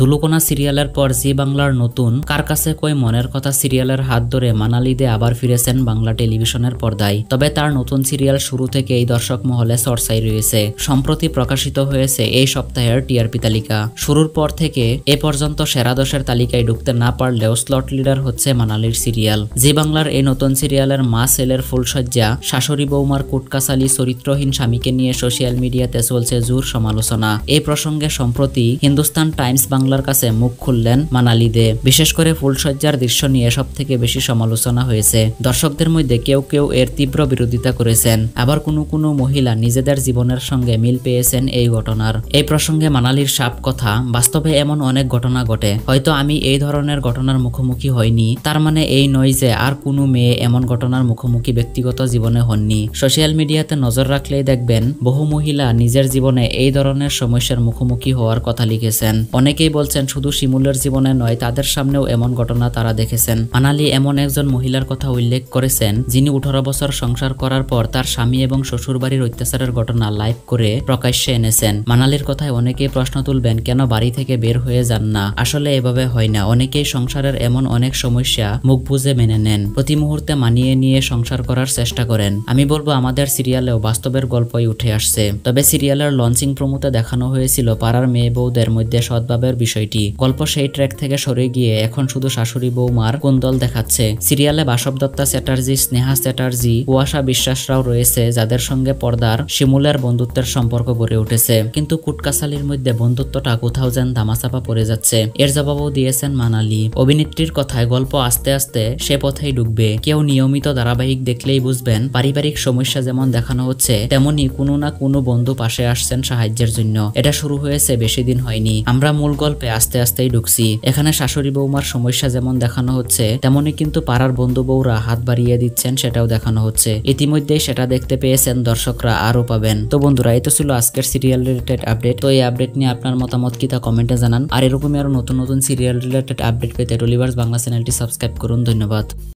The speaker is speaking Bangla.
ধুলুকোনা সিরিয়ালের পর জি বাংলার নতুন কার কাছে কই মনের কথা সিরিয়ালের হাত ধরে মানালিদে আবার ফিরেছেন বাংলা টেলিভিশনের পর্দায় তবে তার নতুন সিরিয়াল শুরু থেকে এই দর্শক মহলে চর্চাই রয়েছে সম্প্রতি প্রকাশিত হয়েছে এই সপ্তাহের টিআরপি তালিকা শুরুর পর থেকে এ পর্যন্ত সেরা দশের তালিকায় ঢুকতে না পারলেও স্লট লিডার হচ্ছে মানালির সিরিয়াল জি বাংলার এই নতুন সিরিয়ালের মা সেলের ফুলসজ্জা শাশুড়ি বৌমার কুটকাসালি চরিত্রহীন স্বামীকে নিয়ে সোশ্যাল মিডিয়াতে চলছে জোর সমালোচনা এই প্রসঙ্গে সম্প্রতি হিন্দুস্তান টাইমস বাংলার কাছে মুখ খুললেন মানালি দে বিশেষ করে ফুলসজ্জার দৃশ্য নিয়ে সব থেকে বেশি সমালোচনা হয়েছে দর্শকদের মধ্যে কেউ কেউ এর তীব্র বিরোধিতা করেছেন আবার কোনো কোনো মহিলা নিজেদের জীবনের সঙ্গে মিল পেয়েছেন এই ঘটনার এই প্রসঙ্গে মানালির সাপ কথা বাস্তবে এমন অনেক ঘটনা ঘটে হয়তো আমি এই ধরনের ঘটনার মুখোমুখি হয়নি তার মানে এই নয় যে আর কোনো মেয়ে এমন ঘটনার মুখোমুখি ব্যক্তিগত জীবনে হননি সোশ্যাল মিডিয়াতে নজর রাখলেই দেখবেন বহু মহিলা নিজের জীবনে এই ধরনের সমস্যার মুখোমুখি হওয়ার কথা লিখেছেন অনেকেই বলছেন শুধু শিমুলের জীবনে নয় তাদের সামনেও এমন ঘটনা তারা দেখেছেন আনালি এমন একজন মহিলার কথা উল্লেখ করেছেন যিনি উঠারো বছর সংসার করার পর তার স্বামী এবং শ্বশুর বাড়ির অত্যাচারের ঘটনা লাইভ করে প্রকাশ্যে এনেছেন মানালির কথায় অনেকেই প্রশ্ন তুলবেন কেন বাড়ি থেকে বের হয়ে যান না আসলে এভাবে হয় না অনেকেই সংসারের এমন অনেক সমস্যা মুখ বুঝে মেনে নেন প্রতি মুহূর্তে মানিয়ে নিয়ে সংসার করার চেষ্টা করেন আমি বলবো আমাদের সিরিয়ালেও বাস্তবের গল্পই উঠে আসছে তবে সিরিয়ালের লঞ্চিং প্রমোতে দেখানো হয়েছিল পাড়ার মেয়ে বউদের মধ্যে সদ্ভাবে দেওয়ার বিষয়টি গল্প সেই ট্র্যাক থেকে সরে গিয়ে এখন শুধু শাশুড়ি বৌমার কোন্দল দেখাচ্ছে সিরিয়ালে বাসব দত্তা চ্যাটার্জি স্নেহা চ্যাটার্জি কুয়াশা বিশ্বাসরাও রয়েছে যাদের সঙ্গে পর্দার শিমুলের বন্ধুত্বের সম্পর্ক গড়ে উঠেছে কিন্তু কুটকাশালির মধ্যে বন্ধুত্বটা কোথাও যেন ধামাচাপা পড়ে যাচ্ছে এর জবাবও দিয়েছেন মানালি অভিনেত্রীর কথায় গল্প আস্তে আস্তে সে পথেই ডুববে কেউ নিয়মিত ধারাবাহিক দেখলেই বুঝবেন পারিবারিক সমস্যা যেমন দেখানো হচ্ছে তেমনি কোনো না কোনো বন্ধু পাশে আসছেন সাহায্যের জন্য এটা শুরু হয়েছে বেশি দিন হয়নি আমরা মূল গল্পে আস্তে আস্তেই ঢুকছি এখানে শাশুড়ি বৌমার সমস্যা যেমন দেখানো হচ্ছে তেমনই কিন্তু পাড়ার বন্ধু বউরা হাত বাড়িয়ে দিচ্ছেন সেটাও দেখানো হচ্ছে ইতিমধ্যেই সেটা দেখতে পেয়েছেন দর্শকরা আরও পাবেন তো বন্ধুরা এই তো ছিল আজকের সিরিয়াল রিলেটেড আপডেট তো এই আপডেট নিয়ে আপনার মতামত কি তা কমেন্টে জানান আর এরকমই আরও নতুন নতুন সিরিয়াল রিলেটেড আপডেট পেতে টলিভার্স বাংলা চ্যানেলটি সাবস্ক্রাইব করুন ধন্যবাদ